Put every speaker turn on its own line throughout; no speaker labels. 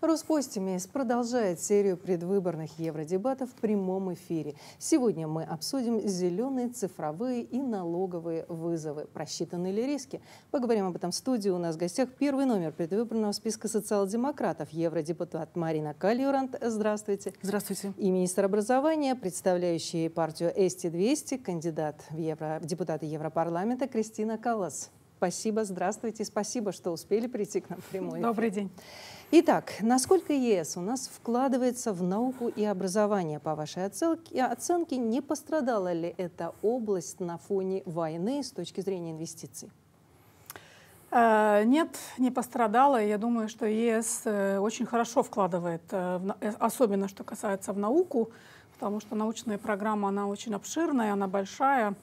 Роспостимес продолжает серию предвыборных евродебатов в прямом эфире. Сегодня мы обсудим зеленые, цифровые и налоговые вызовы. Просчитаны ли риски? Поговорим об этом в студии. У нас в гостях первый номер предвыборного списка социал-демократов. Евродепутат Марина Кальюрант. Здравствуйте. Здравствуйте. И министр образования, представляющий партию Эсти-200, кандидат в, евро... в депутаты Европарламента Кристина Каллас. Спасибо, здравствуйте, спасибо, что успели прийти к нам в прямой. Добрый день. Итак, насколько ЕС у нас вкладывается в науку и образование? По вашей оценке, оценке не пострадала ли эта область на фоне войны с точки зрения инвестиций? Э, нет, не пострадала. Я думаю, что ЕС э, очень хорошо
вкладывает, э, особенно что касается в науку, потому что научная программа, она очень обширная, она большая.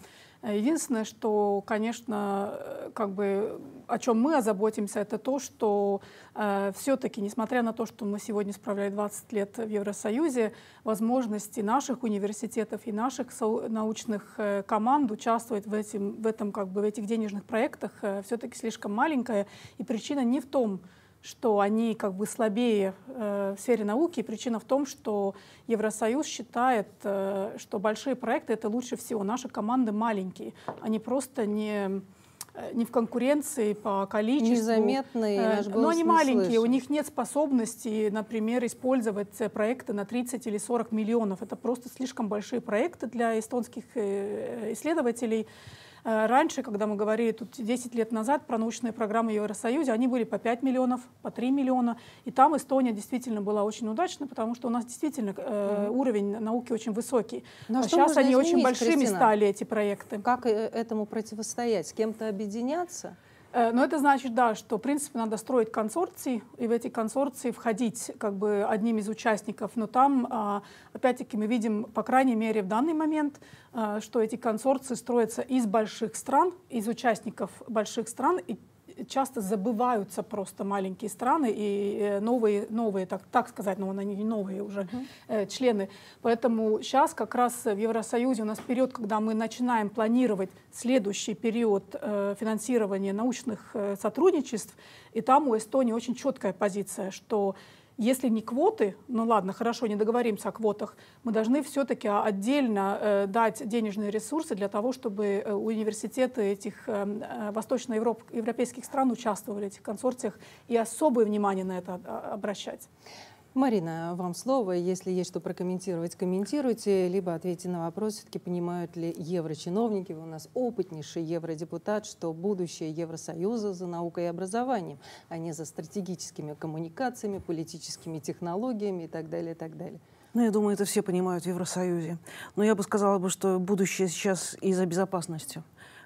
Единственное, что, конечно, как бы о чем мы озаботимся, это то, что э, все-таки, несмотря на то, что мы сегодня справляли 20 лет в Евросоюзе, возможности наших университетов и наших научных э, команд участвовать в, этим, в, этом, как бы, в этих денежных проектах э, все-таки слишком маленькая. И причина не в том, что они как бы слабее э, в сфере науки. И причина в том, что Евросоюз считает, э, что большие проекты это лучше всего. Наши команды маленькие, они просто не э, не в конкуренции по количеству. Незаметные. Э, но они не маленькие, слышен. у них нет способности, например, использовать э, проекты на 30 или 40 миллионов. Это просто слишком большие проекты для эстонских э, исследователей. Э, раньше, когда мы говорили тут 10 лет назад про научные программы в Евросоюзе, они были по 5 миллионов, по 3 миллиона. И там Эстония действительно была очень удачна, потому что у нас действительно э, уровень науки очень высокий. Но а сейчас они изменить, очень большими Кристина? стали, эти проекты. Как э, этому противостоять? С кем-то объединяться? Э, но это значит, да, что, в принципе, надо строить консорции, и в эти консорции входить как бы одним из участников. Но там, а, опять-таки, мы видим, по крайней мере, в данный момент, а, что эти консорции строятся из больших стран, из участников больших стран, и часто забываются просто маленькие страны и э, новые, новые так, так сказать, но ну, они не новые уже uh -huh. Э, члены. Поэтому сейчас как раз в Евросоюзе у нас период, когда мы начинаем планировать следующий период э, финансирования научных сотрудничеств, и там у Эстонии очень четкая позиция, что если не квоты, ну ладно, хорошо, не договоримся о квотах, мы должны все-таки отдельно э, дать денежные ресурсы для того, чтобы э, университеты этих э, э восточноевропейских стран участвовали в этих консорциях и особое внимание на это а, обращать.
Марина, вам слово. Если есть что прокомментировать, комментируйте, либо ответьте на вопрос, все-таки понимают ли еврочиновники, вы у нас опытнейший евродепутат, что будущее Евросоюза за наукой и образованием, а не за стратегическими коммуникациями, политическими технологиями и так далее, и так далее.
Ну, я думаю, это все понимают в Евросоюзе. Но я бы сказала, бы, что будущее сейчас и за безопасностью.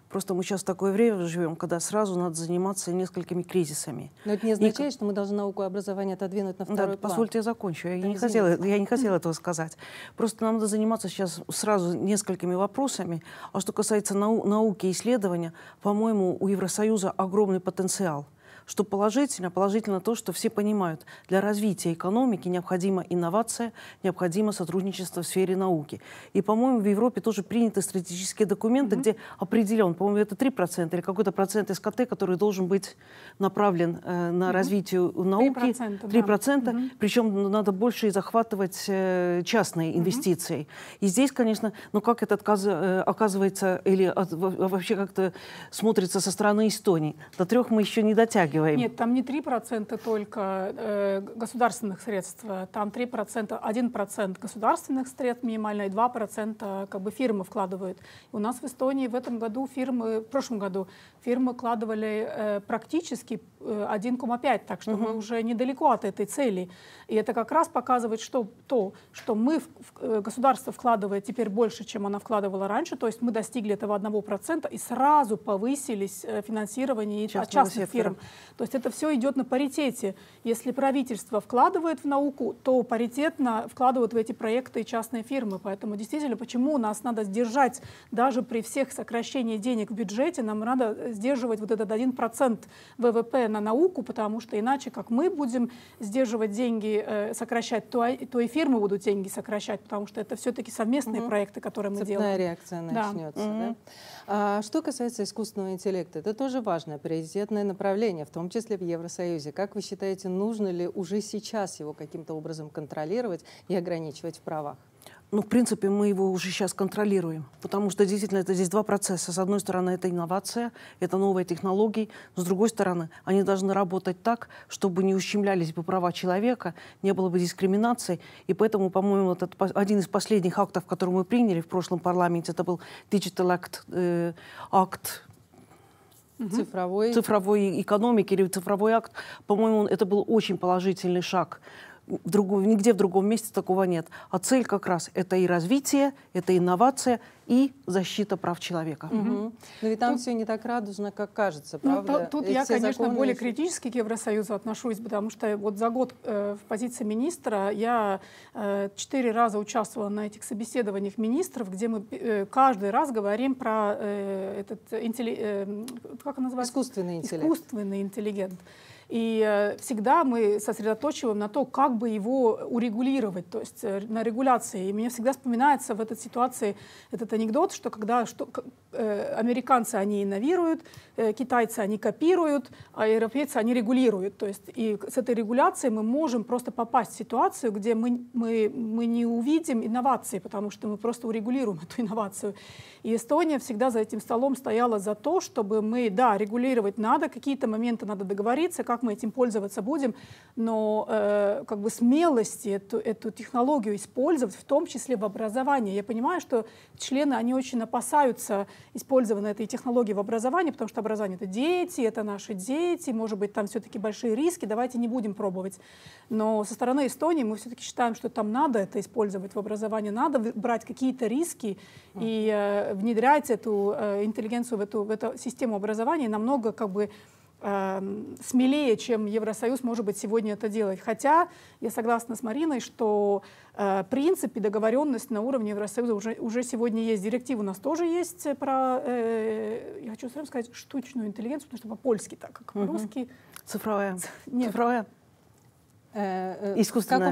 Просто мы сейчас в такое время живем, когда сразу надо заниматься несколькими кризисами.
Но это не означает, и... что мы должны науку и образование отодвинуть на второй да, план. Позвольте,
я закончу. Я, да, не извините. хотела, я не хотела этого сказать. Просто нам надо заниматься сейчас сразу несколькими вопросами. А что касается нау науки и исследования, по-моему, у Евросоюза огромный потенциал. Что положительно? Положительно то, что все понимают, для развития экономики необходима инновация, необходимо сотрудничество в сфере науки. И, по-моему, в Европе тоже приняты стратегические документы, mm-hmm. где определен, по-моему, это 3% или какой-то процент СКТ, который должен быть направлен э, на mm-hmm. развитие науки. 3%. 3% да. Mm-hmm. Причем надо больше и захватывать э, частные инвестиции. Mm-hmm. И здесь, конечно, ну как это отказ, э, оказывается, или от, вообще как-то смотрится со стороны Эстонии? До трех мы еще не дотягиваем затрагиваем. Нет,
там не 3% только э, государственных средств, а там 3%, 1% государственных средств минимально и 2% как бы фирмы вкладывают. И у нас в Эстонии в этом году фирмы, в прошлом году фирмы вкладывали э, практически 1,5, э, так что угу. мы уже недалеко от этой цели. И это как раз показывает, что то, что мы, в, в, э, государство вкладывает теперь больше, чем оно вкладывало раньше, то есть мы достигли этого 1% и сразу повысились э, финансирование частного от частных сектора. фирм. То есть это все идет на паритете. Если правительство вкладывает в науку, то паритетно вкладывают в эти проекты и частные фирмы. Поэтому действительно, почему нас надо сдержать, даже при всех сокращении денег в бюджете, нам надо сдерживать вот этот 1% ВВП на науку, потому что иначе, как мы будем сдерживать деньги, э, сокращать, то, то и фирмы будут деньги сокращать, потому что это все-таки совместные угу. проекты, которые мы Цепная делаем. реакция начнется. Да. Угу.
А, что касается искусственного интеллекта, это тоже важное приоритетное направление в том числе в Евросоюзе. Как вы считаете, нужно ли уже сейчас его каким-то образом контролировать и ограничивать в правах?
Ну, в принципе, мы его уже сейчас контролируем, потому что действительно это здесь два процесса. С одной стороны, это инновация, это новые технологии, с другой стороны, они должны работать так, чтобы не ущемлялись бы права человека, не было бы дискриминации. И поэтому, по-моему, этот, один из последних актов, который мы приняли в прошлом парламенте, это был Digital Act, э, акт цифровой... цифровой экономики или цифровой акт, по-моему, это был очень положительный шаг в другом, нигде в другом месте такого нет. А цель как раз это и развитие, это инновация и защита прав человека. Угу. Но
ведь там тут, ну, все не так радужно, как кажется, ну, правда? Ну, то, тут Эти я, конечно, законы... более
критически к Евросоюзу отношусь, потому что вот за год э, в позиции министра я э, четыре раза участвовала на этих собеседованиях министров, где мы э, каждый раз говорим про э, этот интелли... э, как называется? Искусственный интеллект. Искусственный интеллигент. И э, всегда мы сосредоточиваем на то, как бы его урегулировать, то есть э, на регуляции. И мне всегда вспоминается в этой ситуации этот анекдот, что когда что, э, американцы они инновируют, китайцы они копируют, а европейцы они регулируют. То есть и с этой регуляцией мы можем просто попасть в ситуацию, где мы, мы, мы не увидим инновации, потому что мы просто урегулируем эту инновацию. И Эстония всегда за этим столом стояла за то, чтобы мы, да, регулировать надо, какие-то моменты надо договориться, как как мы этим пользоваться будем, но э, как бы смелости эту, эту технологию использовать, в том числе в образовании. Я понимаю, что члены, они очень опасаются использования этой технологии в образовании, потому что образование — это дети, это наши дети, может быть, там все-таки большие риски, давайте не будем пробовать. Но со стороны Эстонии мы все-таки считаем, что там надо это использовать в образовании, надо брать какие-то риски и э, внедрять эту э, интеллигенцию в эту, в эту систему образования намного как бы Эм, смелее, чем Евросоюз, может быть, сегодня это делать. Хотя я согласна с Мариной, что в э, принципе договоренность на уровне Евросоюза уже, уже сегодня есть. Директива у нас тоже есть про, э, я хочу сразу сказать, штучную интеллигенцию, потому что по-польски так, как по-русски. Цифровая. Нет. Цифровая.
Э,
э Искусственный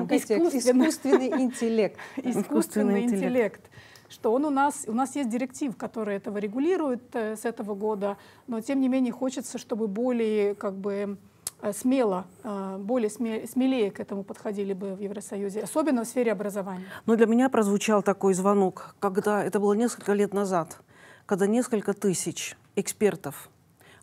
интеллект. Искусственный интеллект что он у нас, у нас есть директив, который этого регулирует э, с этого года, но тем не менее хочется, чтобы более как бы э, смело, э, более смелее к этому подходили бы в Евросоюзе, особенно в сфере образования.
Но для меня прозвучал такой звонок, когда это было несколько лет назад, когда несколько тысяч экспертов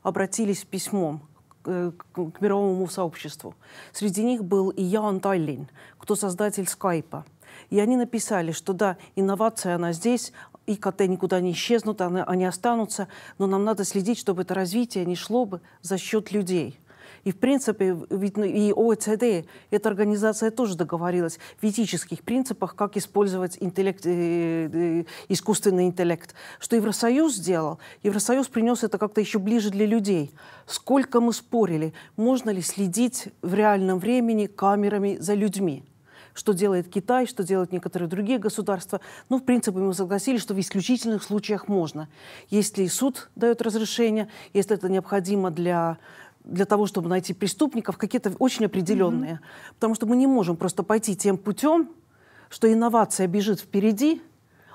обратились с письмом к мировому сообществу. Среди них был и Ян Тайлин, кто создатель скайпа. И они написали, что да, инновация, она здесь, ИКТ никуда не исчезнут, они, они останутся, но нам надо следить, чтобы это развитие не шло бы за счет людей. И, в принципе, ведь ну, и ОЭЦД, эта организация тоже договорилась в этических принципах, как использовать интеллект, э, э, искусственный интеллект. Что Евросоюз сделал, Евросоюз принес это как-то еще ближе для людей. Сколько мы спорили, можно ли следить в реальном времени камерами за людьми что делает Китай, что делают некоторые другие государства. Ну, в принципе, мы согласились, что в исключительных случаях можно. Если суд дает разрешение, если это необходимо для для того, чтобы найти преступников, какие-то очень определенные. Mm-hmm. Потому что мы не можем просто пойти тем путем, что инновация бежит впереди,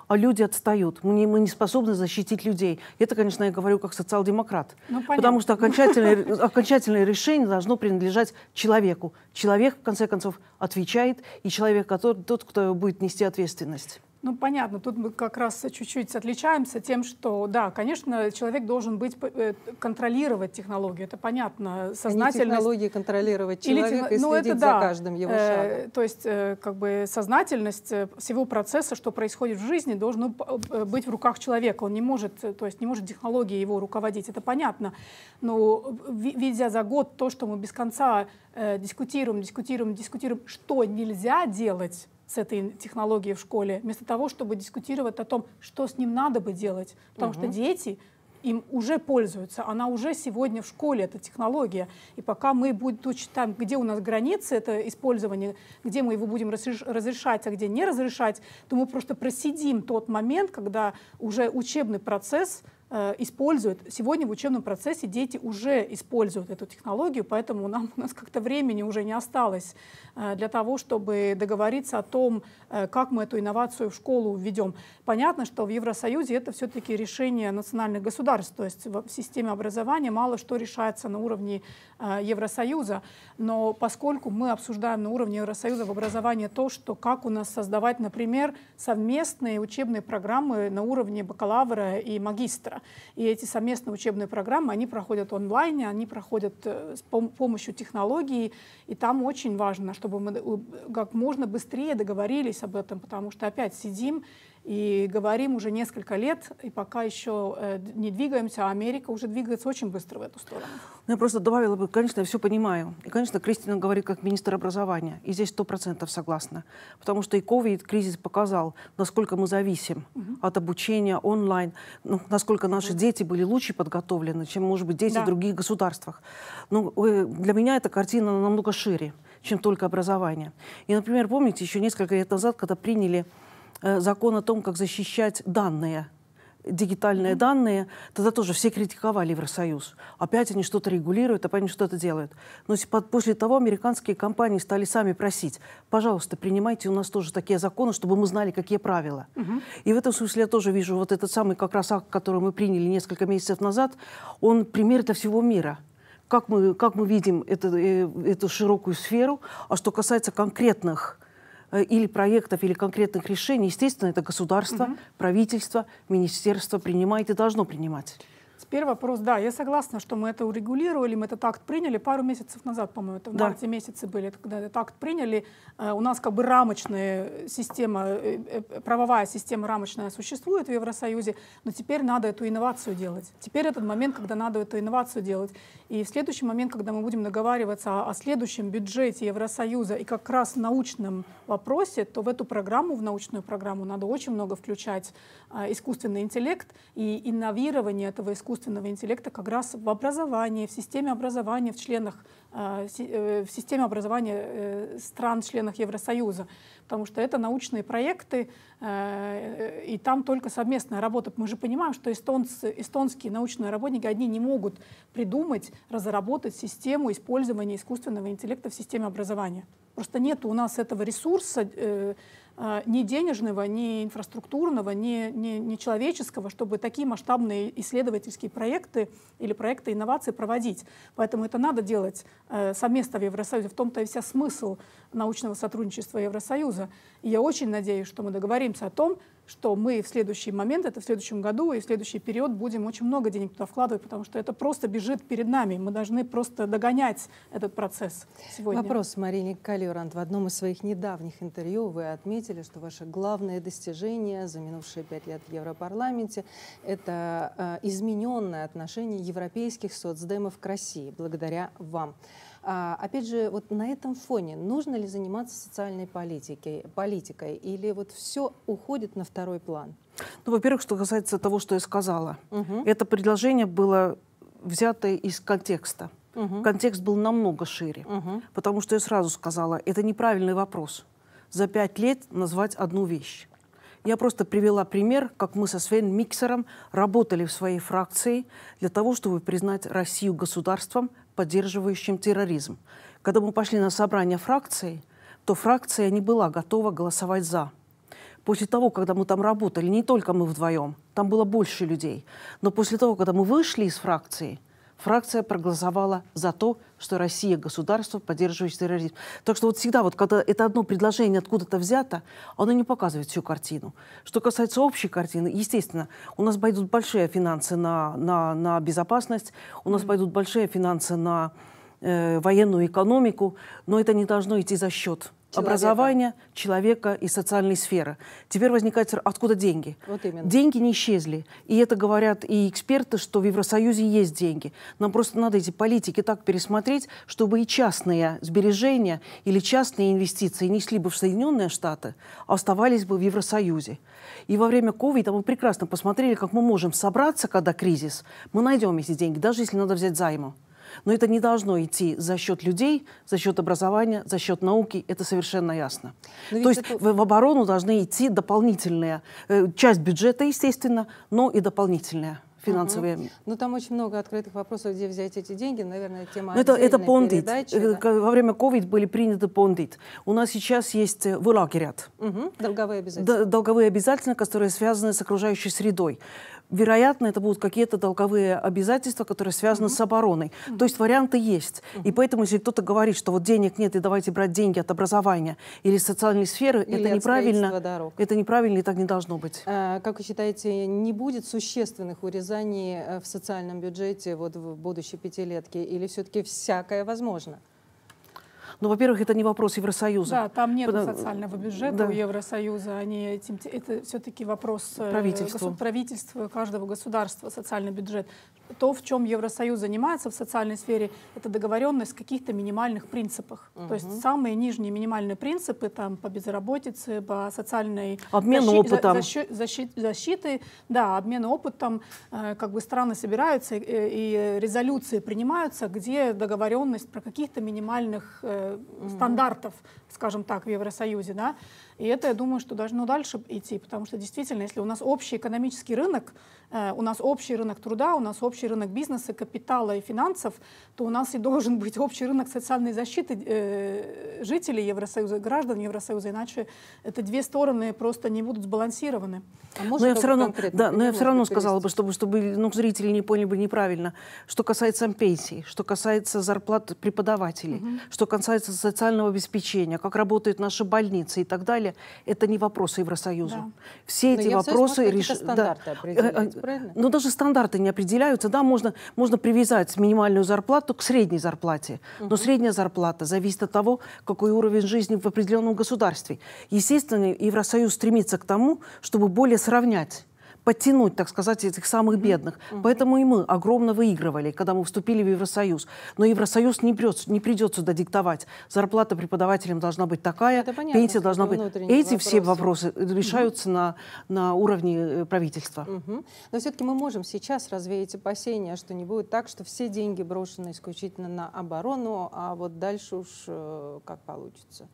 а люди отстают. Мы не, мы не способны защитить людей. Это, конечно, я говорю как социал-демократ. Ну, потому что окончательное, окончательное решение должно принадлежать человеку. Человек, в конце концов, отвечает, и человек который, тот, кто будет нести ответственность.
Ну, понятно, тут мы как раз чуть-чуть отличаемся тем, что, да, конечно, человек должен быть, э, контролировать технологию, это понятно, а сознательно технологии
контролировать
человека Или, и ну, следить это, да. за каждым его э, шагом. Э, то есть, э, как бы, сознательность всего процесса, что происходит в жизни, должно быть в руках человека, он не может, то есть, не может технология его руководить, это понятно, но видя за год то, что мы без конца э, дискутируем, дискутируем, дискутируем, что нельзя делать, с этой технологией в школе, вместо того, чтобы дискутировать о том, что с ним надо бы делать. Потому угу. что дети им уже пользуются, она уже сегодня в школе, эта технология. И пока мы будем учить там, где у нас границы, это использование, где мы его будем разрешать, а где не разрешать, то мы просто просидим тот момент, когда уже учебный процесс Э, используют. Сегодня в учебном процессе дети уже используют эту технологию, поэтому нам, у нас как-то времени уже не осталось э, для того, чтобы договориться о том, э, как мы эту инновацию в школу введем. Понятно, что в Евросоюзе это все-таки решение национальных государств, то есть в системе образования мало что решается на уровне Евросоюза, но поскольку мы обсуждаем на уровне Евросоюза в образовании то, что как у нас создавать, например, совместные учебные программы на уровне бакалавра и магистра, и эти совместные учебные программы, они проходят онлайн, они проходят э, с помощью технологий, и там очень важно, чтобы мы как можно быстрее договорились об этом, потому что опять сидим и говорим уже несколько лет, и пока еще э, не двигаемся, а Америка уже двигается очень быстро в эту сторону.
Ну, я просто добавила бы, конечно, я все понимаю. И, конечно, Кристина говорит как министр образования. И здесь сто процентов согласна. Потому что и COVID, кризис показал, насколько мы зависим угу. от обучения онлайн, ну, насколько наши угу. дети были лучше подготовлены, чем, может быть, дети да. в других государствах. Но ну, э, для меня эта картина намного шире, чем только образование. И, например, помните, еще несколько лет назад, когда приняли Э, закон о том, как защищать данные дигитальные mm-hmm. данные, тогда тоже все критиковали Евросоюз. Опять они что-то регулируют, опять они что-то делают. Но после того американские компании стали сами просить, пожалуйста, принимайте у нас тоже такие законы, чтобы мы знали, какие правила. Mm-hmm. И в этом смысле я тоже вижу вот этот самый как раз акт, который мы приняли несколько месяцев назад, он пример для всего мира как мы, как мы видим это, э, эту широкую сферу. А что касается конкретных Э, или проектов, или конкретных решений, естественно, это государство, угу. правительство, министерство принимает и должно принимать.
Первый вопрос, да,
я согласна, что мы это урегулировали,
мы этот акт приняли пару месяцев назад, по-моему, это в да. марте месяцы были, когда этот акт приняли. Э, у нас как бы рамочная система, э, э, правовая система рамочная существует в Евросоюзе, но теперь надо эту инновацию делать. Теперь этот момент, когда надо эту инновацию делать. И в следующий момент, когда мы будем договариваться о следующем бюджете Евросоюза и как раз научном вопросе, то в эту программу, в научную программу надо очень много включать искусственный интеллект и инновирование этого искусственного искусственного интеллекта как раз в образовании, в системе образования, в членах а, э, в системе образования э, стран, членах Евросоюза, потому что это научные проекты, э, и там только совместная работа. Мы же понимаем, что эстонцы, эстонские научные работники, одни не могут придумать, разработать систему использования искусственного интеллекта в системе образования. Просто нет у нас этого ресурса а, ни денежного, ни инфраструктурного, ни, ни, ни человеческого, чтобы такие масштабные исследовательские проекты или проекты инноваций проводить. Поэтому это надо делать э, совместно в Евросоюзе. В том-то и вся смысл научного сотрудничества Евросоюза. И я очень надеюсь, что мы договоримся о том, что мы в следующий момент, это в следующем году и в следующий период будем очень много денег туда вкладывать, потому что это просто бежит перед нами. Мы должны просто
догонять этот процесс сегодня. Вопрос, Марине Калиорант. В одном из своих недавних интервью вы отметили, что ваше главное достижение за минувшие пять лет в Европарламенте – это э, измененное отношение европейских соцдемов к России благодаря вам. А, опять же, вот на этом фоне нужно ли заниматься социальной политикой, политикой или вот все уходит на второй план?
Ну, во-первых, что касается того, что я сказала, угу. это предложение было взято из контекста. Угу. Контекст был намного шире, угу. потому что я сразу сказала, это неправильный вопрос. За пять лет назвать одну вещь. Я просто привела пример, как мы со Свен Миксером работали в своей фракции для того, чтобы признать Россию государством поддерживающим терроризм. Когда мы пошли на собрание фракции, то фракция не была готова голосовать «за». После того, когда мы там работали, не только мы вдвоем, там было больше людей, но после того, когда мы вышли из фракции – фракция проголосовала за то, что Россия – государство, поддерживающее терроризм. Так что вот всегда, вот когда это одно предложение откуда-то взято, оно не показывает всю картину. Что касается общей картины, естественно, у нас пойдут большие финансы на, на, на безопасность, у нас mm-hmm. пойдут большие финансы на э, военную экономику, но это не должно идти за счет человека. образования человека и социальной сферы. Теперь возникает откуда деньги. Вот именно. Деньги не исчезли. И это говорят и эксперты, что в Евросоюзе есть деньги. Нам просто надо эти политики так пересмотреть, чтобы и частные сбережения или частные инвестиции не шли бы в Соединенные Штаты, а оставались бы в Евросоюзе. И во время ковида мы прекрасно посмотрели, как мы можем собраться, когда кризис. Мы найдем эти деньги, даже если надо взять займу. Но это не должно идти за счет людей, за счет образования, за счет науки. Это совершенно ясно. Но То есть это... в, оборону должны идти дополнительная э, часть бюджета, естественно, но и дополнительная финансовые. Ага.
Ну, там очень много открытых вопросов, где взять эти деньги. Наверное, тема Но ну, это, это пондит. Э, да?
Во время COVID были приняты пондит. У нас сейчас есть э, вылагерят.
Угу. Долговые обязательства.
Долговые обязательства, которые связаны с окружающей средой. Вероятно, это будут какие-то долговые обязательства, которые связаны угу. с обороной. Угу. То есть варианты есть. Угу. И поэтому, если кто-то говорит, что вот денег нет, и давайте брать деньги от образования или социальной сферы, или это неправильно. Это неправильно и так не должно быть.
А, как вы считаете, не будет существенных урезаний урезаний э, в социальном бюджете вот в будущей пятилетке? Или все-таки всякое возможно?
Ну, во-первых, это не вопрос Евросоюза. Да, там нет Потому... социального э, бюджета да. у
Евросоюза. Они этим... Это все-таки вопрос правительства. Э, Госу... правительства каждого государства, социальный бюджет то, в чем Евросоюз занимается в социальной сфере, это договоренность в каких-то минимальных принципах. Угу. То есть самые нижние минимальные принципы там по безработице, по социальной обмен защи- опытом, защи- защи- защиты, да, обмен опытом, э, как бы страны собираются э, и резолюции принимаются, где договоренность про каких-то минимальных э, угу. стандартов скажем так, в Евросоюзе, да, и это, я думаю, что должно дальше идти, потому что действительно, если у нас общий экономический рынок, э, у нас общий рынок труда, у нас общий рынок бизнеса, капитала и финансов, то у нас и должен быть общий рынок социальной защиты э, жителей Евросоюза, граждан Евросоюза, иначе это две стороны просто не будут сбалансированы. А но я все равно, да, но я все равно сказала
бы, чтобы, чтобы ну, зрители не поняли бы неправильно, что касается пенсий, что касается зарплат преподавателей, угу. что касается социального обеспечения, как работают наши больницы и так далее, это не вопросы Евросоюза. Да. Все Но эти вопросы решают. Да. Э, э, но ну, даже стандарты не определяются. Да, можно, можно привязать минимальную зарплату к средней зарплате. Угу. Но средняя зарплата зависит от того, какой уровень жизни в определенном государстве. Естественно, Евросоюз стремится к тому, чтобы более сравнять подтянуть, так сказать, этих самых бедных. Mm-hmm. Поэтому и мы огромно выигрывали, когда мы вступили в Евросоюз. Но Евросоюз не, прет, не придет сюда диктовать. Зарплата преподавателям должна быть такая, понятно, пенсия должна быть. Эти вопросы. все вопросы решаются mm-hmm. на, на уровне э, правительства.
Mm-hmm. Но все-таки мы можем сейчас развеять опасения, что не будет так, что все деньги брошены исключительно на оборону, а вот дальше уж э, как получится.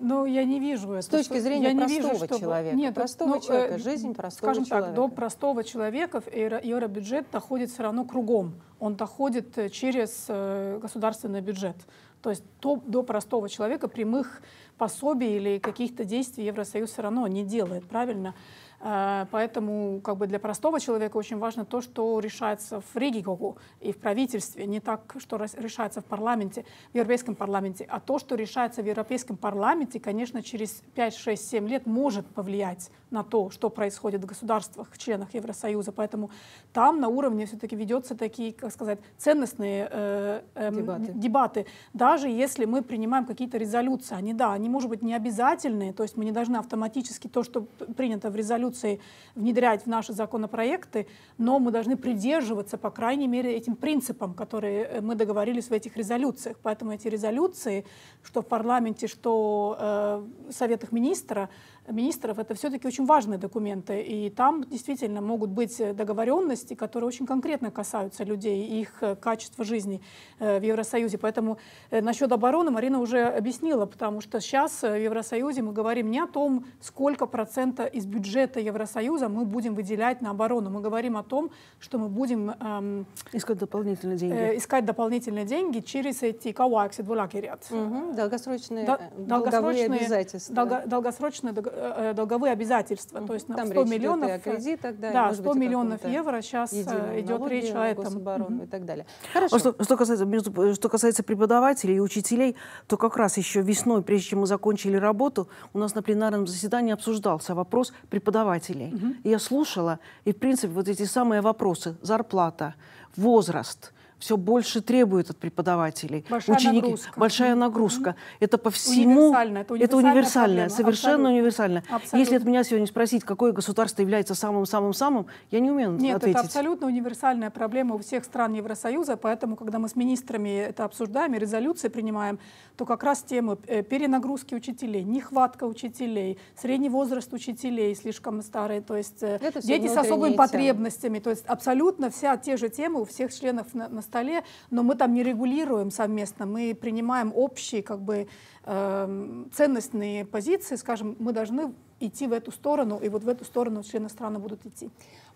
Ну, я не вижу это. С точки зрения я простого не вижу, чтобы... человека. Нет, простого ну, человека, э, жизнь простого скажем человека. Скажем так, до простого человека евробюджет доходит все равно кругом. Он доходит э, через э, государственный бюджет. То есть то, до простого человека прямых пособий или каких-то действий Евросоюз все равно не делает, правильно? Э, поэтому как бы для простого человека очень важно то, что решается в Ригигогу и в правительстве, не так, что решается в парламенте, в Европейском парламенте, а то, что решается в Европейском парламенте, конечно, через 5, 6, 7 лет может повлиять на то, что происходит в государствах, членах Евросоюза. Поэтому там на уровне все-таки ведется такие, как сказать, ценностные э, э, дебаты. дебаты. Да, даже если мы принимаем какие-то резолюции, они, да, они, может быть, не обязательные, то есть мы не должны автоматически то, что принято в резолюции, внедрять в наши законопроекты, но мы должны придерживаться, по крайней мере, этим принципам, которые э, мы договорились в этих резолюциях. Поэтому эти резолюции, что в парламенте, что э, в Советах министра, министров, это все-таки очень важные документы, и там действительно могут быть договоренности, которые очень конкретно касаются людей и их э, качества жизни э, в Евросоюзе. Поэтому э, насчет обороны Марина уже объяснила, потому что сейчас в Евросоюзе мы говорим не о том, сколько процента из бюджета Евросоюза мы будем выделять на оборону, мы говорим о том, что мы будем эм, искать дополнительные деньги, э, искать дополнительные деньги через эти кауаксы, двулакерят. Угу, долгосрочные, да, долгосрочные обязательства. Долго, долгосрочные Э, э, долговые обязательства. То есть там 100 миллионов, э, кредитах, да, да 100 быть, миллионов евро сейчас идет речь о этом. mm
и так далее. А Хорошо. что,
что, касается, между, что касается преподавателей и учителей, то как раз еще весной, прежде чем мы закончили работу, у нас на пленарном заседании обсуждался вопрос преподавателей. Mm-hmm. Я слушала, и в принципе вот эти самые вопросы, зарплата, возраст – все больше требует от преподавателей. Большая Ученики, нагрузка. Большая нагрузка. Mm-hmm. Это по всему... Универсальная, это универсальная, это универсальная совершенно Абсолютно. универсальная. Абсолютно. Если от меня сегодня спросить, какое государство является самым-самым-самым, я не умею Нет, ответить. это
абсолютно универсальная проблема у всех стран Евросоюза, поэтому, когда мы с министрами это обсуждаем и резолюции принимаем, то как раз тема э, перенагрузки учителей, нехватка учителей, средний возраст учителей слишком старый, то есть э, это дети с особыми потребностями, то есть абсолютно вся те же темы у всех членов столе, но мы там не регулируем совместно, мы принимаем общие как бы э, ценностные
позиции, скажем, мы должны идти в эту сторону, и вот в эту сторону члены страны будут идти.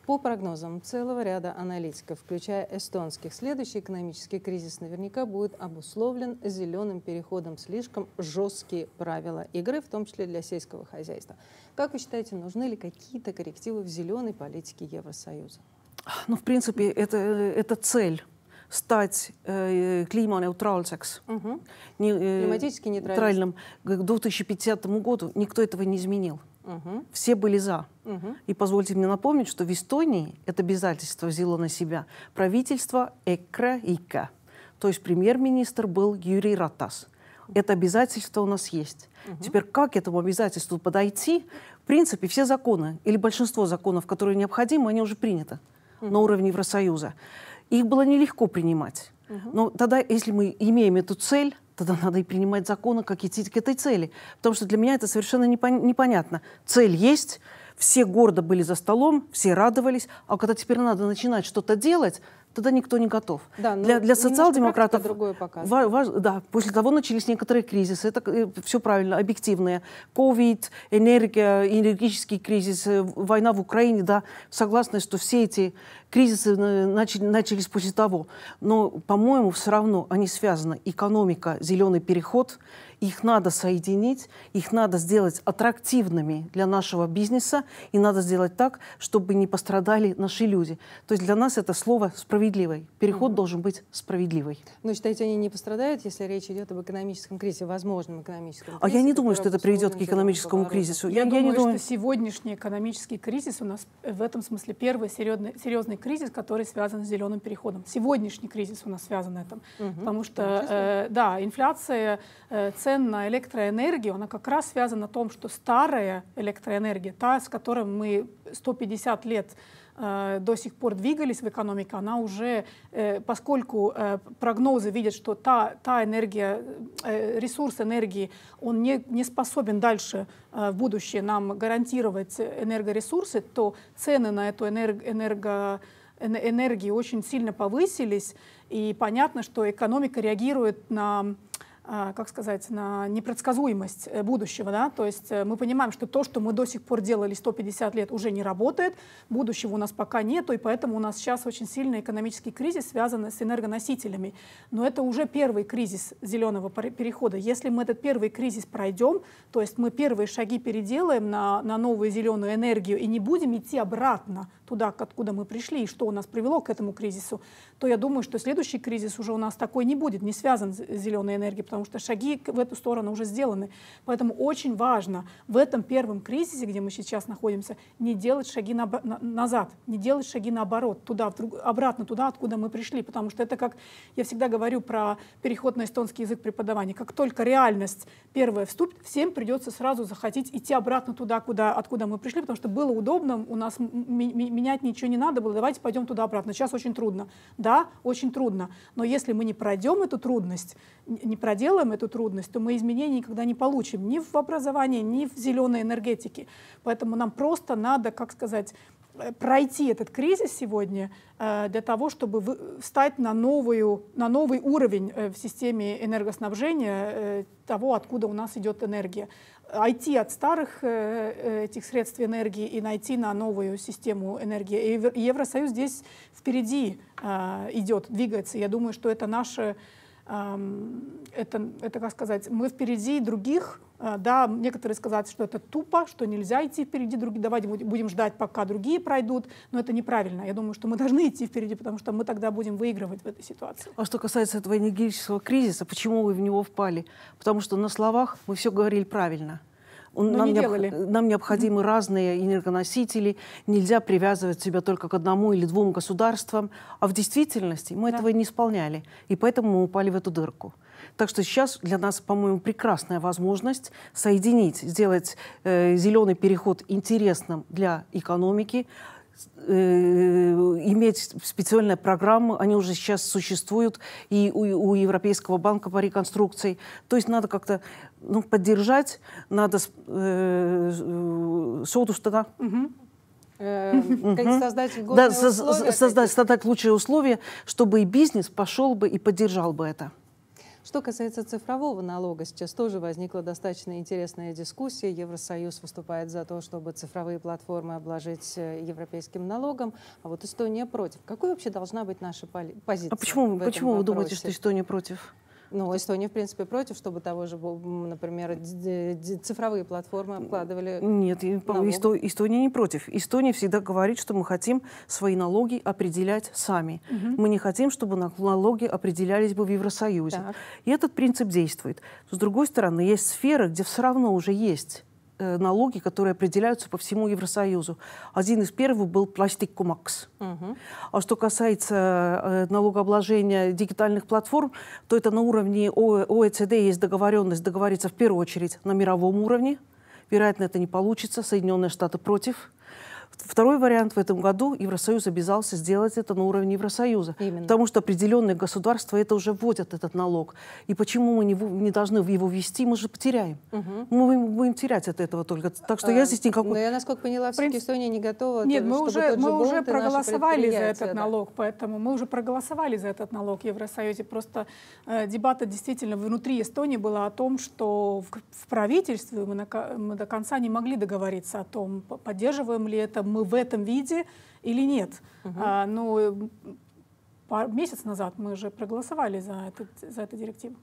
По прогнозам целого ряда аналитиков, включая эстонских, следующий экономический кризис наверняка будет обусловлен зеленым переходом, слишком жесткие правила игры, в том числе для сельского хозяйства. Как вы считаете, нужны ли какие-то коррективы в зеленой политике Евросоюза?
Ну, в принципе, это, это цель стать э, климанеутральным, угу. не, э, климатически нейтральным к 2050 году, никто этого не изменил. Угу. Все были за. Угу. И позвольте мне напомнить, что в Эстонии это обязательство взяло на себя правительство ЭКРА-ИКА. То есть премьер-министр был Юрий Ратас. Это обязательство у нас есть. Угу. Теперь как к этому обязательству подойти? В принципе, все законы или большинство законов, которые необходимы, они уже приняты угу. на уровне Евросоюза. Их было нелегко принимать. Угу. Но тогда, если мы имеем эту цель, тогда надо и принимать законы, как идти к этой цели. Потому что для меня это совершенно непон- непонятно. Цель есть, все гордо были за столом, все радовались, а когда теперь надо начинать что-то делать, тогда никто не готов. Да, ну, для, для социал-демократов... да, после того начались некоторые кризисы, это э, все правильно, объективные. Ковид, энергия, энергетический кризис, э, война в Украине, да, согласна, что все эти кризисы э, начали, начались после того. Но, по-моему, все равно они связаны. Экономика, зеленый переход — их надо соединить, их надо сделать аттрактивными для нашего бизнеса, и надо сделать так, чтобы не пострадали наши люди. То есть для нас это слово «справедливый». Переход угу. должен быть справедливый.
Но, считаете, они не пострадают, если речь идет об экономическом кризисе, возможном экономическом а кризисе? А я не думаю, что это приведет к экономическому
кризису. Я, я, думаю, не думаю, что
сегодняшний экономический кризис у нас в этом
смысле первый серьезный, серьезный кризис, который связан с зеленым переходом. Сегодняшний кризис у нас связан с этим. Угу. Потому что, э, да, инфляция, э, цены цен на электроэнергию, она как раз связана на том, что старая электроэнергия, та, с которой мы 150 лет э, до сих пор двигались в экономике, она уже, э, поскольку э, прогнозы видят, что та, та энергия, ресурс энергии, он не, не способен дальше в будущее нам гарантировать энергоресурсы, то цены на эту энерго, энергию очень сильно повысились, и понятно, что экономика реагирует на а, как сказать, на непредсказуемость э, будущего. Да? То есть э, мы понимаем, что то, что мы до сих пор делали 150 лет, уже не работает, будущего у нас пока нет, и поэтому у нас сейчас очень сильный экономический кризис, связанный с энергоносителями. Но это уже первый кризис зеленого перехода. Если мы этот первый кризис пройдем, то есть мы первые шаги переделаем на, на новую зеленую энергию и не будем идти обратно туда, откуда мы пришли, и что у нас привело к этому кризису, то я думаю, что следующий кризис уже у нас такой не будет, не связан с зеленой энергией, потому что шаги в эту сторону уже сделаны. Поэтому очень важно в этом первом кризисе, где мы сейчас находимся, не делать шаги на, на, назад, не делать шаги наоборот, туда, вдруг, обратно туда, откуда мы пришли, потому что это как, я всегда говорю про переход на эстонский язык преподавания, как только реальность первая вступит, всем придется сразу захотеть идти обратно туда, куда, откуда мы пришли, потому что было удобно, у нас менять ничего не надо было, давайте пойдем туда-обратно. Сейчас очень трудно. Да, очень трудно. Но если мы не пройдем эту трудность, не проделаем эту трудность, то мы изменений никогда не получим ни в образовании, ни в зеленой энергетике. Поэтому нам просто надо, как сказать, Э, пройти этот кризис сегодня э, для того, чтобы встать на, новую, на новый уровень э, в системе энергоснабжения того, откуда у нас идет энергия. Уйти от старых этих средств энергии и найти на новую систему энергии. И Евросоюз здесь впереди идет, двигается. Я думаю, что это наше это, это, как сказать, мы впереди других, а, да, некоторые сказали, что это тупо, что нельзя идти впереди других, давайте будем ждать, пока другие пройдут, но это неправильно. Я думаю, что мы должны идти впереди, потому что мы тогда будем выигрывать в этой ситуации.
А что касается этого энергетического кризиса, почему вы в него впали? Потому что на словах мы все говорили правильно – нам, не необ... нам необходимы mm-hmm. разные энергоносители, нельзя привязывать себя только к одному или двум государствам. А в действительности мы да. этого не исполняли, и поэтому мы упали в эту дырку. Так что сейчас для нас, по-моему, прекрасная возможность соединить, сделать э, зеленый переход интересным для экономики, э, иметь специальные программы, они уже сейчас существуют и у, у Европейского банка по реконструкции. То есть надо как-то ну, поддержать надо э, э соответственно.
Э,
создать да, создать, создать лучшие условия, чтобы и бизнес пошел бы и поддержал бы это.
Что касается цифрового налога, сейчас тоже возникла достаточно интересная дискуссия. Евросоюз выступает за то, чтобы цифровые платформы обложить э, европейским налогом, а вот Эстония против. Какой вообще должна быть наша позиция? А почему, почему вы думаете, что
Эстония против?
Ну, Эстония, в принципе, против, чтобы того же, например, цифровые платформы обкладывали
Нет, Исто Эстония не против. Эстония всегда говорит, что мы хотим свои налоги определять сами. Угу. Мы не хотим, чтобы налоги определялись бы в Евросоюзе. Так. И этот принцип действует. С другой стороны, есть сферы, где все равно уже есть Э, налоги, которые определяются по всему Евросоюзу. Один из первых был пластикомакс. Угу. А что касается э, налогообложения дигитальных платформ, то это на уровне ОЭЦД есть договоренность договориться в первую очередь на мировом уровне. Вероятно, это не получится. Соединенные Штаты против. Второй вариант в этом году Евросоюз обязался сделать это на уровне Евросоюза, Именно. потому что определенные государства это уже вводят этот налог. И почему мы не, не должны его ввести, мы же потеряем. Угу. Мы будем терять от этого только. Так что а, я здесь никакой. Но ну, я
насколько поняла, все принцип... Эстония не готова. Нет, мы уже мы
уже проголосовали за этот да. налог,
поэтому мы уже проголосовали за этот налог в Евросоюзе. Просто э, дебаты действительно внутри Эстонии была о том, что в, в правительстве мы, на, мы до конца не могли договориться о том, поддерживаем ли это мы в этом виде или нет. Угу. А, ну, месяц назад мы же проголосовали за, этот, за эту директиву.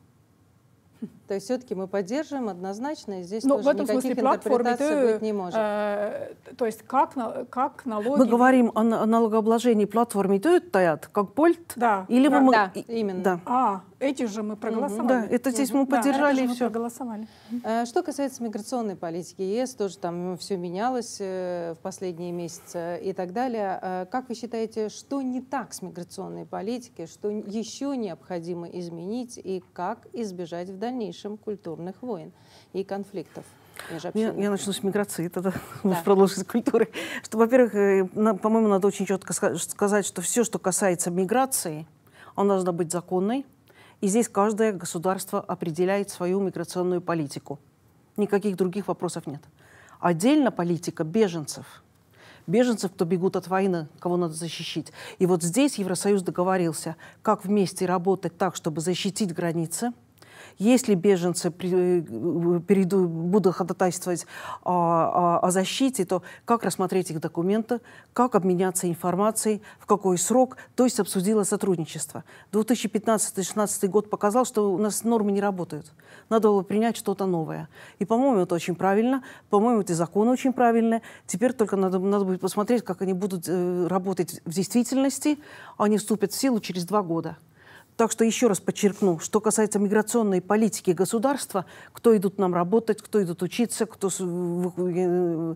То есть все-таки мы поддерживаем однозначно, и здесь Но ну, тоже в
этом никаких смысле интерпретаций быть не может.
Э, то есть как, как налоги...
Мы говорим
о, о налогообложении платформе идет, таят, как польт? Да. Или да, мы... да именно. Да.
А, эти же мы проголосовали. Да, это здесь мы поддержали да, и все. Проголосовали.
Э, что касается миграционной политики ЕС, тоже там ну, все менялось э, в последние месяцы и так далее. Э, как вы считаете, что не так с миграционной политикой, что еще необходимо изменить и как избежать в дальнейшем? крышам культурных войн и конфликтов.
Я, я начну с миграции, тогда да. продолжить с культуры. Что, во-первых, э, по-моему, надо очень четко сказать, что все, что касается миграции, она должна быть законной. И здесь каждое государство определяет свою миграционную политику. Никаких других вопросов нет. Отдельно политика беженцев. Беженцев, кто бегут от войны, кого надо защищать. И вот здесь Евросоюз договорился, как вместе работать так, чтобы защитить границы, если беженцы при, э, перейду, будут ходатайствовать о, о, о защите, то как рассмотреть их документы, как обменяться информацией, в какой срок, то есть обсудила сотрудничество. 2015-2016 год показал, что у нас нормы не работают. Надо было принять что-то новое. И, по-моему, это очень правильно, по-моему, эти законы очень правильные. Теперь только надо, надо будет посмотреть, как они будут э, работать в действительности. Они а вступят в силу через два года. Так что еще раз подчеркну, что касается миграционной политики государства, кто идут нам работать, кто идут учиться, кто э,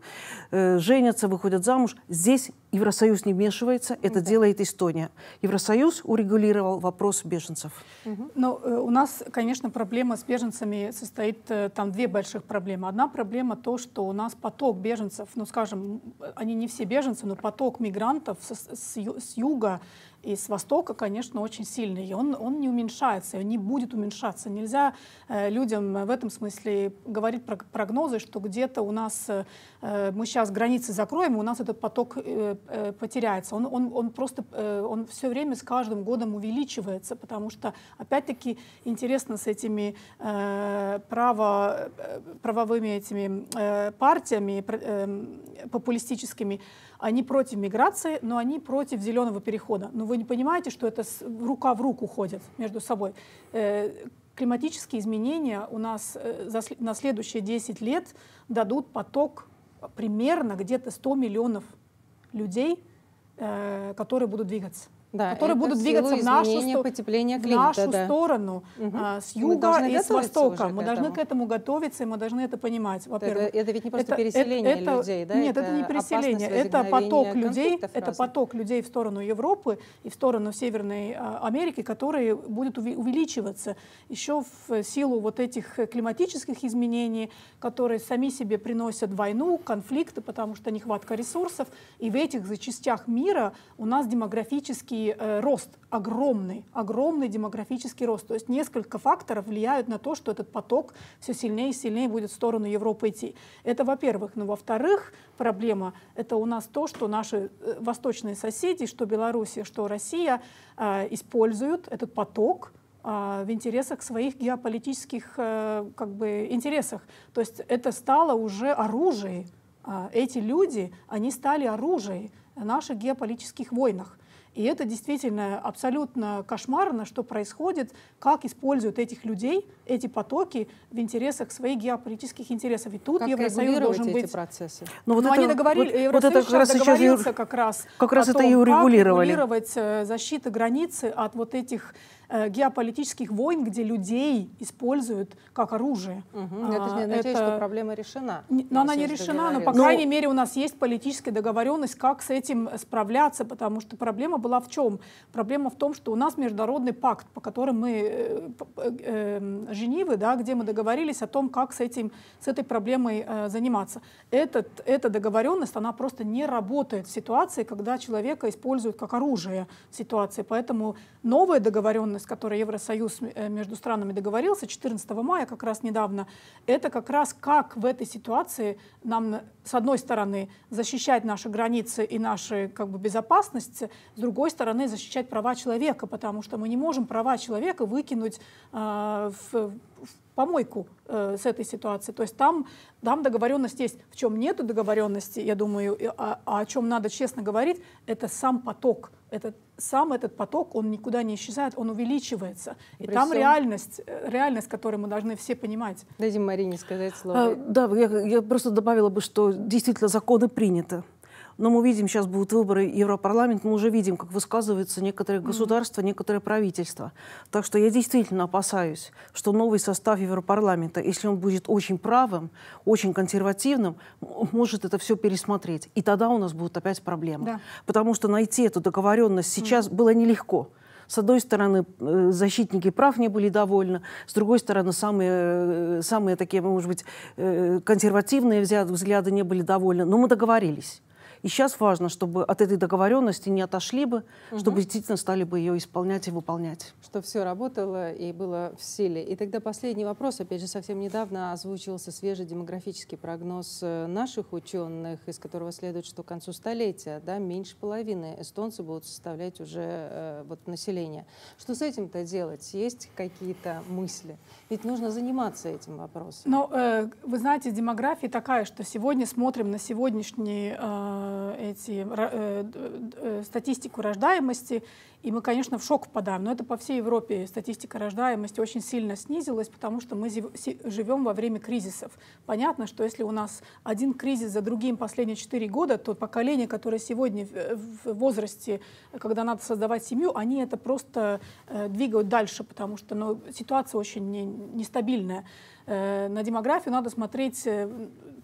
э, женятся, выходят замуж, здесь Евросоюз не вмешивается, это да. делает Эстония. Евросоюз урегулировал вопрос беженцев.
Угу. Ну, но э, у нас, конечно, проблема с беженцами состоит, там две больших проблемы. Одна проблема то, что у нас поток беженцев, ну скажем, они не все беженцы, но поток мигрантов с, с, с юга и с Востока, конечно, очень сильный. И он, он не уменьшается, он не будет уменьшаться. Нельзя э, людям в этом смысле говорить про прогнозы, что где-то у нас, э, мы сейчас границы закроем, и у нас этот поток э, э, потеряется. Он, он, он просто, э, он все время с каждым годом увеличивается, потому что, опять-таки, интересно с этими э, право, э, правовыми этими э, партиями э, популистическими, они против миграции, но они против зеленого перехода. Но вы не понимаете, что это рука в руку ходит между собой. Э, климатические изменения у нас э, на следующие 10 лет дадут поток примерно где-то 100 миллионов людей, э, которые будут двигаться да, которые будут двигаться в нашу, потепления климата, в нашу да. сторону угу. а, с юга и с востока. Мы должны к этому готовиться, и мы должны это понимать. во это, это ведь не просто это, переселение это, людей, да? Нет, это, это не переселение, это поток людей, разных. это поток людей в сторону Европы и в сторону Северной а, Америки, которые будут увеличиваться еще в силу вот этих климатических изменений, которые сами себе приносят войну, конфликты, потому что нехватка ресурсов, и в этих частях мира у нас демографические э, рост огромный, огромный демографический рост. То есть несколько факторов влияют на то, что этот поток все сильнее и сильнее будет в сторону Европы идти. Это, во-первых. Но, во-вторых, проблема — это у нас то, что наши э, восточные соседи, что Белоруссия, что Россия э, используют этот поток э, в интересах своих геополитических э, как бы, интересах. То есть это стало уже оружием. Эти люди, они стали оружием в наших геополитических войнах. И это действительно абсолютно кошмарно, что происходит, как используют этих людей, эти потоки в интересах своих геополитических интересов. И тут как Евросоюз должен быть...
Эти процессы? Но, ну, вот Но это, они договорили, вот, Евросоюз вот это как раз сейчас, как раз как раз о том, это и урегулировали. как
регулировать э, защиту границы от вот этих Э, геополитических войн, где людей используют как оружие. Угу. Это же не означает, это... что проблема
решена. но она не решена, но, по ну... крайней
мере, у нас есть политическая договоренность, как с этим справляться, потому что проблема была в чем? Проблема в том, что у нас международный пакт, по которому мы, э, э, эм, Женевы, да, где мы договорились о том, как с, этим, с этой проблемой э, заниматься. Этот, эта договоренность, она просто не работает в ситуации, когда человека используют как оружие в ситуации. Поэтому новая договоренность договоренность, которой Евросоюз э, между странами договорился 14 мая, как раз недавно, это как раз как в этой ситуации нам, с одной стороны, защищать наши границы и наши как бы, безопасность, с другой стороны, защищать права человека, потому что мы не можем права человека выкинуть э, в в помойку э, с этой ситуации. То есть там, там договоренность есть. В чем нет договоренности, я думаю, а, а, о чем надо честно говорить, это сам поток. Этот, сам этот поток, он никуда не исчезает, он увеличивается. И При там всем... реальность, э, реальность, которую мы должны все понимать. Дадим Марине сказать слово. А, да,
я, я просто добавила бы, что действительно законы приняты. Но мы видим, сейчас будут выборы Европарламент, мы уже видим, как высказываются некоторые государства, некоторые правительства. Так что я действительно опасаюсь, что новый состав Европарламента, если он будет очень правым, очень консервативным, может это все пересмотреть. И тогда у нас будут опять проблемы. Да. Потому что найти эту договоренность сейчас mm. было нелегко. С одной стороны, э, защитники прав не были довольны, с другой стороны, самые, э, самые такие, может быть, э, консервативные взгляды не были довольны, но мы договорились. И сейчас важно, чтобы от этой договоренности не отошли бы,
угу. чтобы действительно
стали бы ее исполнять и выполнять.
Что все работало и было в силе. И тогда последний вопрос. Опять же, совсем недавно озвучился свежий демографический прогноз э, наших ученых, из которого следует, что к концу столетия да, меньше половины эстонцы будут составлять уже э, вот, население. Что с этим-то делать? Есть какие-то мысли? Ведь нужно заниматься этим вопросом.
Но ну, э, вы знаете, демография такая, что сегодня смотрим на сегодняшний э, Э, эти, э, э, статистику рождаемости, и мы, конечно, в шок впадаем. Но это по всей Европе статистика рождаемости очень сильно снизилась, потому что мы живем во время кризисов. Понятно, что если у нас один кризис за другим последние 4 года, то поколение, которое сегодня э, в возрасте, когда надо создавать семью, они это просто э, двигают дальше, потому что ну, ситуация очень не, нестабильная. Э, на демографию надо смотреть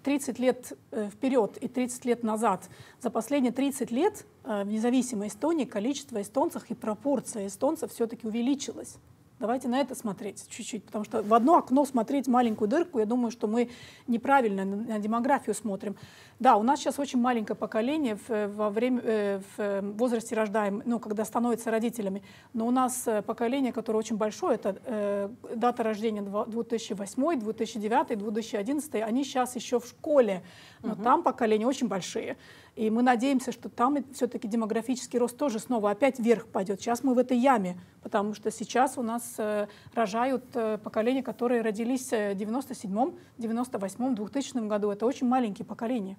30 лет э, вперед и 30 лет назад, за последние 30 лет э, в независимой Эстонии количество эстонцев и пропорция эстонцев все-таки увеличилась. Давайте на это смотреть чуть-чуть, потому что в одно окно смотреть маленькую дырку, я думаю, что мы неправильно на демографию смотрим. Да, у нас сейчас очень маленькое поколение э, во время, э, в э, возрасте рождаем, ну, когда становятся родителями, но у нас поколение, которое очень большое, это э, дата рождения 2008, 2009, 2011, они сейчас еще в школе, но угу. там поколения очень большие. И мы надеемся, что там все-таки демографический рост тоже снова опять вверх пойдет. Сейчас мы в этой яме, потому что сейчас у нас э, рожают э, поколения, которые родились э, в 97-м, 98-м, 2000 м
году. Это очень маленькие поколения.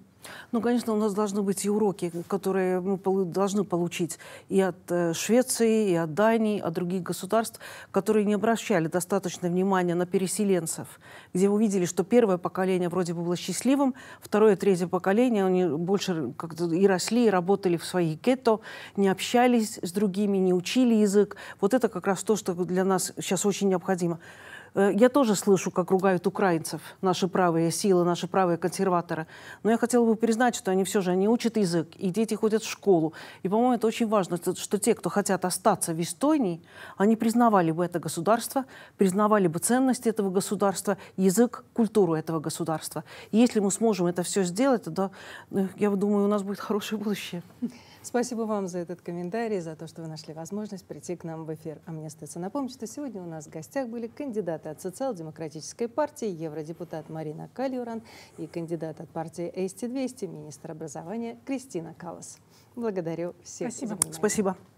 Ну, конечно, у нас должны быть и уроки, которые мы должны получить и от Швеции, и от Дании, и от других государств, которые не обращали достаточно внимания на переселенцев, где увидели, что первое поколение вроде бы было счастливым, второе, третье поколение, они больше как-то и росли, и работали в своих гетто, не общались с другими, не учили язык. Вот это как раз то, что для нас сейчас очень необходимо. Э, я тоже слышу, как ругают украинцев наши правые силы, наши правые консерваторы. Но я хотела бы признать, что они все же, они учат язык, и дети ходят в школу. И, по-моему, это очень важно, что те, кто хотят остаться в Эстонии, они признавали бы это государство, признавали бы ценности этого государства, язык, культуру этого государства. И если мы сможем это все сделать, то, ну, я думаю, у нас будет хорошее будущее.
Спасибо вам за этот комментарий, за то, что вы нашли возможность прийти к нам в эфир. А мне остается напомнить, что сегодня у нас в гостях были кандидаты от социал-демократической партии, евродепутат Марина Кальюран и кандидат от партии Эсти 200 министр образования Кристина Калас. Благодарю всех. Спасибо. За внимание. Спасибо.